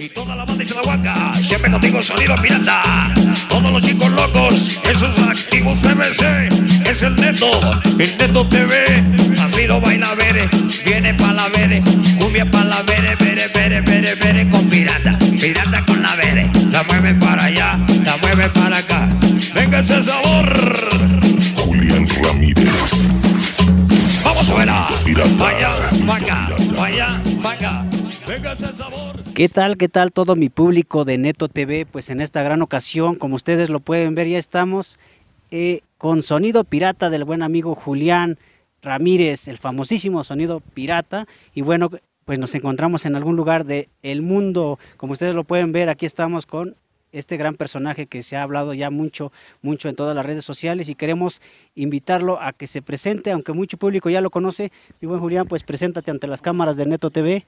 Y toda la banda y se la huaca siempre contigo sonido pirata. Todos los chicos locos, esos activos TBC, es el neto, el neto TV. Así lo baila ver viene pa' la Bere cumbia pa' la Bere, Vere, Vere, Bere, con pirata, pirata con la Bere La mueve para allá, la mueve para acá. Venga ese sabor. Julián Ramírez. Vamos a ver. Vaya, vaca, vaya, vaca. Venga ese sabor. ¿Qué tal? ¿Qué tal todo mi público de Neto TV? Pues en esta gran ocasión, como ustedes lo pueden ver, ya estamos eh, con sonido pirata del buen amigo Julián Ramírez, el famosísimo sonido pirata. Y bueno, pues nos encontramos en algún lugar del el mundo. Como ustedes lo pueden ver, aquí estamos con este gran personaje que se ha hablado ya mucho, mucho en todas las redes sociales y queremos invitarlo a que se presente, aunque mucho público ya lo conoce. Mi buen Julián, pues preséntate ante las cámaras de Neto TV.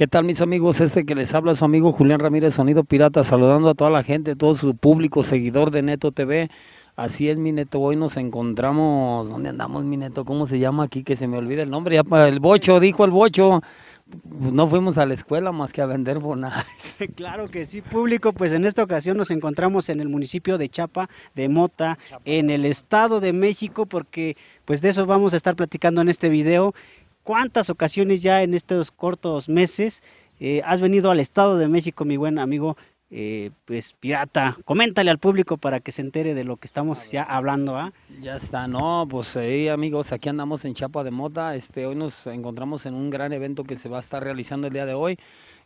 ¿Qué tal mis amigos? Este que les habla su amigo Julián Ramírez Sonido Pirata, saludando a toda la gente, todo su público, seguidor de Neto TV. Así es, mi neto, hoy nos encontramos, ¿dónde andamos, mi neto? ¿Cómo se llama aquí? Que se me olvida el nombre, ya el bocho, dijo el bocho. Pues no fuimos a la escuela más que a vender bonas. Claro que sí, público, pues en esta ocasión nos encontramos en el municipio de Chapa de Mota, en el Estado de México, porque pues de eso vamos a estar platicando en este video cuántas ocasiones ya en estos cortos meses eh, has venido al Estado de México, mi buen amigo, eh, pues pirata. Coméntale al público para que se entere de lo que estamos ya hablando. ¿ah? Ya está, no, pues ahí amigos, aquí andamos en Chapa de Mota. Este, hoy nos encontramos en un gran evento que se va a estar realizando el día de hoy.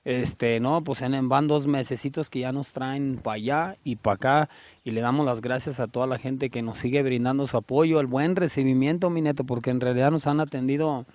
Este, no, pues en, van dos mesecitos que ya nos traen para allá y para acá y le damos las gracias a toda la gente que nos sigue brindando su apoyo, el buen recibimiento, mi neto, porque en realidad nos han atendido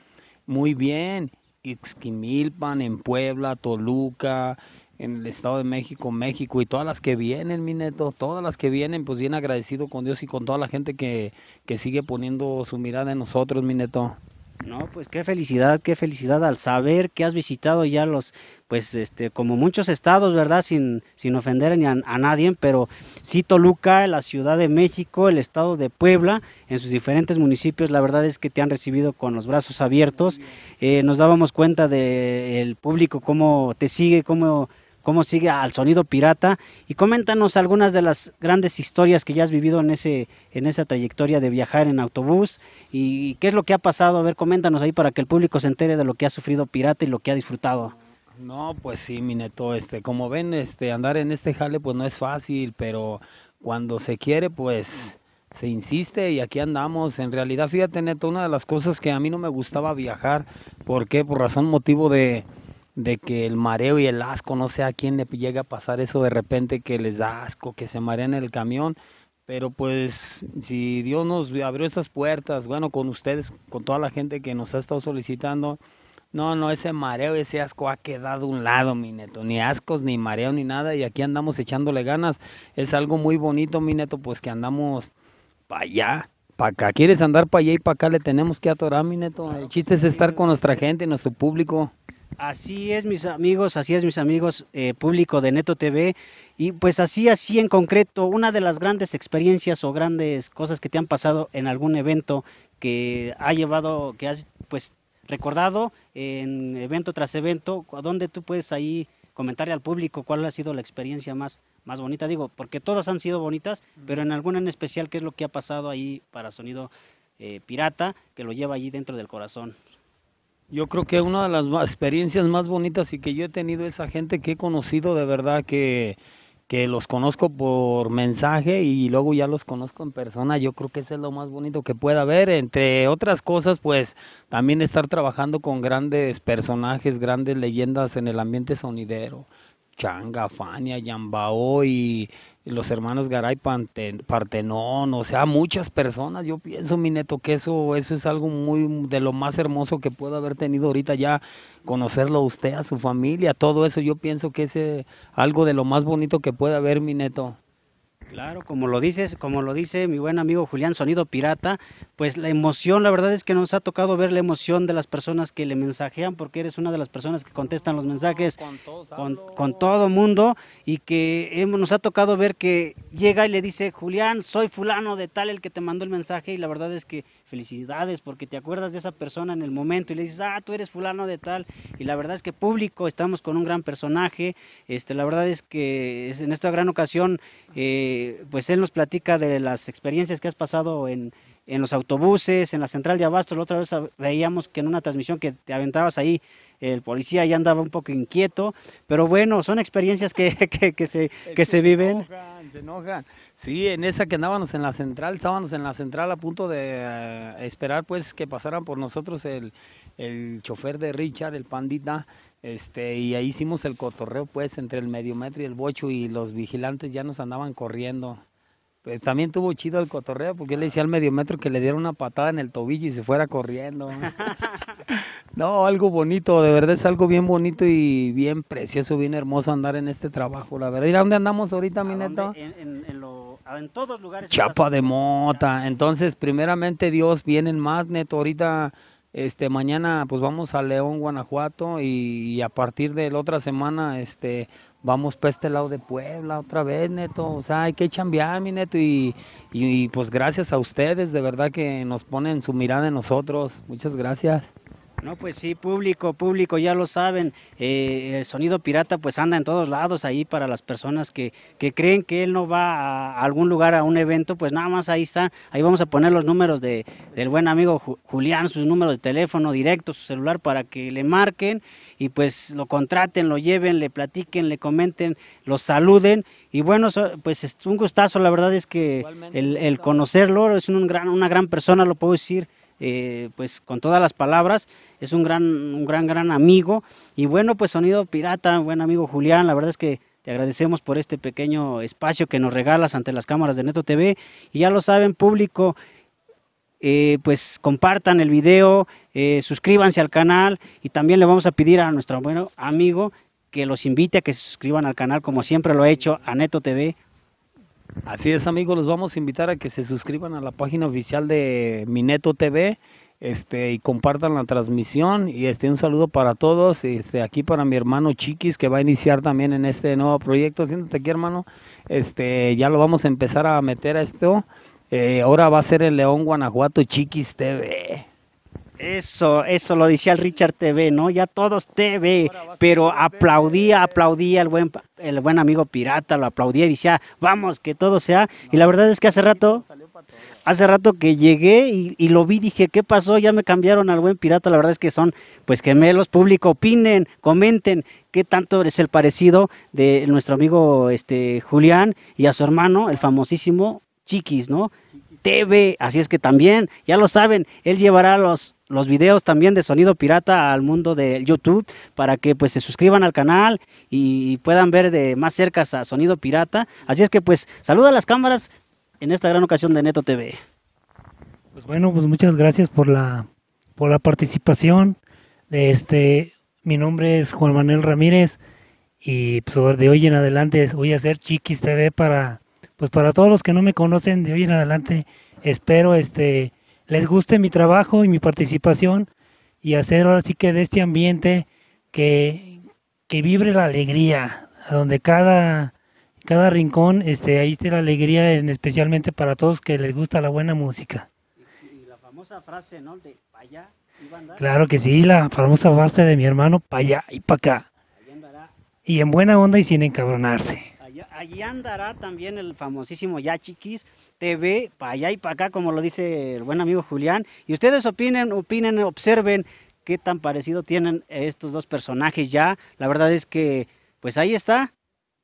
muy bien, Ixquimilpan, en Puebla, Toluca, en el Estado de México, México y todas las que vienen, mi neto, todas las que vienen, pues bien agradecido con Dios y con toda la gente que, que sigue poniendo su mirada en nosotros, mi neto. No, pues qué felicidad, qué felicidad al saber que has visitado ya los, pues este, como muchos estados, ¿verdad? Sin, sin ofender a, nadie, pero sí Toluca, la Ciudad de México, el estado de Puebla, en sus diferentes municipios, la verdad es que te han recibido con los brazos abiertos. Eh, nos dábamos cuenta del público, cómo te sigue, cómo cómo sigue al sonido pirata y coméntanos algunas de las grandes historias que ya has vivido en, ese, en esa trayectoria de viajar en autobús y, qué es lo que ha pasado. A ver, coméntanos ahí para que el público se entere de lo que ha sufrido pirata y lo que ha disfrutado. No, pues sí, mi neto, este, como ven, este, andar en este jale pues no es fácil, pero cuando se quiere pues se insiste y aquí andamos. En realidad, fíjate, neto, una de las cosas que a mí no me gustaba viajar, ¿por qué? Por razón motivo de de que el mareo y el asco, no sé a quién le llega a pasar eso de repente que les da asco, que se marean en el camión, pero pues si Dios nos abrió estas puertas, bueno, con ustedes, con toda la gente que nos ha estado solicitando, no, no, ese mareo, ese asco ha quedado a un lado, mi neto. Ni ascos, ni mareo, ni nada. Y aquí andamos echándole ganas. Es algo muy bonito, mi neto, pues que andamos para allá, para acá. ¿Quieres andar para allá y para acá? Le tenemos que atorar, mi neto. El chiste es estar con nuestra gente, nuestro público. Así es, mis amigos, así es, mis amigos, eh, público de Neto TV. Y pues así, así en concreto, una de las grandes experiencias o grandes cosas que te han pasado en algún evento que ha llevado, que has pues recordado en evento tras evento, a donde tú puedes ahí comentarle al público cuál ha sido la experiencia más, más bonita. Digo, porque todas han sido bonitas, pero en alguna en especial, ¿qué es lo que ha pasado ahí para Sonido eh, Pirata que lo lleva allí dentro del corazón? Yo creo que una de las experiencias más bonitas y que yo he tenido es a gente que he conocido de verdad que, los conozco por mensaje y luego ya los conozco en persona. Yo creo que eso es lo más bonito que pueda haber. Entre otras cosas, pues también estar trabajando con grandes personajes, grandes leyendas en el ambiente sonidero. Changa, Fania, Yambao y los hermanos Garay Partenón, o sea, muchas personas. Yo pienso, mi neto, que eso, eso es algo muy de lo más hermoso que puedo haber tenido ahorita ya, conocerlo a usted, a su familia, todo eso. Yo pienso que es eh, algo de lo más bonito que puede haber, mi neto. Claro, como lo dices, como lo dice mi buen amigo Julián Sonido Pirata, pues la emoción, la verdad es que nos ha tocado ver la emoción de las personas que le mensajean, porque eres una de las personas que contestan los mensajes con, todo, mundo y que nos ha tocado ver que llega y le dice, Julián, soy fulano de tal el que te mandó el mensaje y la verdad es que felicidades porque te acuerdas de esa persona en el momento y le dices, ah, tú eres fulano de tal y la verdad es que público, estamos con un gran personaje, este, la verdad es que en esta gran ocasión... Eh, eh, pues él nos platica de las experiencias que has pasado en, en, los autobuses, en la central de Abasto. La otra vez veíamos que en una transmisión que te aventabas ahí, el policía ya andaba un poco inquieto, pero bueno, son experiencias que, que, que se, que se viven se Sí, en esa que andábamos en la central, estábamos en la central a punto de eh, esperar pues que pasaran por nosotros el, el, chofer de Richard, el pandita, este, y ahí hicimos el cotorreo pues entre el medio metro y el bocho y los vigilantes ya nos andaban corriendo. Pues también tuvo chido el cotorreo porque él le decía al metro que le diera una patada en el tobillo y se fuera corriendo. no, algo bonito, de verdad es algo bien bonito y bien precioso, bien hermoso andar en este trabajo, la verdad. a dónde andamos ahorita, mi neto. En, ah, en, todos lugares. Chapa de mota. Entonces, primeramente Dios, vienen más, neto. Ahorita este, mañana pues vamos a León, Guanajuato y, a partir de la otra semana este, vamos para este lado de Puebla otra vez, Neto. O sea, hay que chambear, mi Neto. Y, y, y pues gracias a ustedes, de verdad que nos ponen su mirada en nosotros. Muchas gracias. No, pues sí, público, público, ya lo saben, eh, el sonido pirata pues anda en todos lados ahí para las personas que, creen que él no va a algún lugar, a un evento, pues nada más ahí está, ahí vamos a poner los números de, del buen amigo Julián, sus números de teléfono directo, su celular para que le marquen y pues lo contraten, lo lleven, le platiquen, le comenten, lo saluden y bueno, pues es un gustazo, la verdad es que el, el conocerlo, es un gran, una gran persona, lo puedo decir. Eh, pues con todas las palabras, es un gran, un gran, gran amigo. Y bueno, pues Sonido Pirata, buen amigo Julián, la verdad es que te agradecemos por este pequeño espacio que nos regalas ante las cámaras de Neto TV. Y ya lo saben, público, eh, pues compartan el video, eh, suscríbanse al canal y también le vamos a pedir a nuestro bueno amigo que los invite a que se suscriban al canal, como siempre lo ha hecho, a Neto TV Así es, amigos, los vamos a invitar a que se suscriban a la página oficial de Mineto TV este, y compartan la transmisión. Y este, un saludo para todos. Este, aquí para mi hermano Chiquis, que va a iniciar también en este nuevo proyecto. Siéntate aquí, hermano. Este, ya lo vamos a empezar a meter a esto. Eh, ahora va a ser el León Guanajuato Chiquis TV. Eso, eso lo decía el Richard TV, ¿no? Ya todos TV, pero aplaudía, aplaudía el buen, el buen amigo pirata, lo aplaudía y decía, vamos, que todo sea. Y la verdad es que hace rato, hace rato que llegué y, lo vi, dije, ¿qué pasó? Ya me cambiaron al buen pirata. La verdad es que son, pues que los público, opinen, comenten qué tanto es el parecido de nuestro amigo este Julián y a su hermano, el famosísimo Chiquis, ¿no? TV. Así es que también, ya lo saben, él llevará los, los videos también de Sonido Pirata al mundo de YouTube para que pues se suscriban al canal y puedan ver de más cerca a Sonido Pirata. Así es que pues saluda a las cámaras en esta gran ocasión de Neto TV. Pues bueno, pues muchas gracias por la por la participación. Este, mi nombre es Juan Manuel Ramírez y pues de hoy en adelante voy a hacer Chiquis TV para pues para todos los que no me conocen de hoy en adelante, espero este les guste mi trabajo y mi participación y hacer ahora sí que de este ambiente que, vibre la alegría, donde cada, cada rincón este, ahí esté la alegría, en, especialmente para todos que les gusta la buena música. Y, la famosa frase, ¿no? De para allá Claro que sí, la famosa frase de mi hermano, para allá y pa' acá. Y en buena onda y sin encabronarse. Allí andará también el famosísimo Ya Chiquis TV, para allá y para acá, como lo dice el buen amigo Julián. Y ustedes opinen, opinen, observen qué tan parecido tienen estos dos personajes ya. La verdad es que, pues ahí está.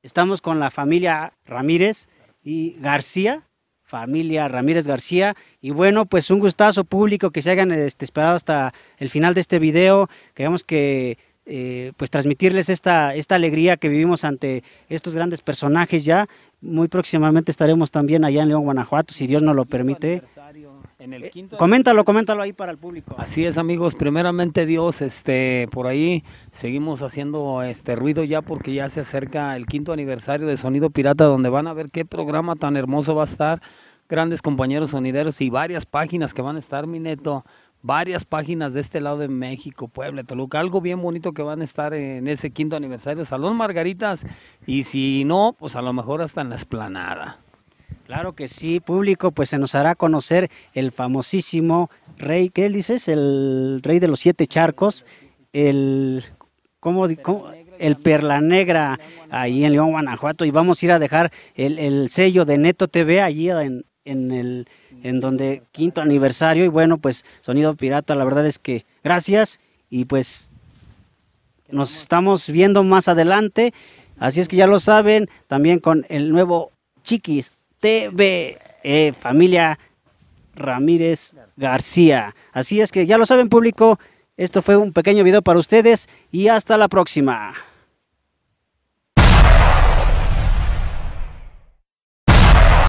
Estamos con la familia Ramírez y García, familia Ramírez García. Y bueno, pues un gustazo público que se hayan este, esperado hasta el final de este video. Queremos que eh, pues transmitirles esta, esta alegría que vivimos ante estos grandes personajes ya. Muy próximamente estaremos también allá en León, Guanajuato, si Dios nos lo permite. Eh, coméntalo, coméntalo ahí para el público. Así es, amigos. Primeramente Dios, este, por ahí seguimos haciendo este ruido ya porque ya se acerca el quinto aniversario de Sonido Pirata, donde van a ver qué programa tan hermoso va a estar. Grandes compañeros sonideros y varias páginas que van a estar, mi neto varias páginas de este lado de México, Puebla, Toluca, algo bien bonito que van a estar en ese quinto aniversario, Salón Margaritas, y si no, pues a lo mejor hasta en la esplanada. Claro que sí, público, pues se nos hará conocer el famosísimo rey, ¿qué dices? El rey de los siete charcos, el... ¿Cómo? el Perla Negra, ahí en León, Guanajuato, y vamos a ir a dejar el, el sello de Neto TV allí en, en el en donde quinto aniversario y bueno, pues Sonido Pirata, la verdad es que gracias y pues nos estamos viendo más adelante, así es que ya lo saben, también con el nuevo Chiquis TV eh, familia Ramírez García. Así es que ya lo saben público, esto fue un pequeño video para ustedes y hasta la próxima.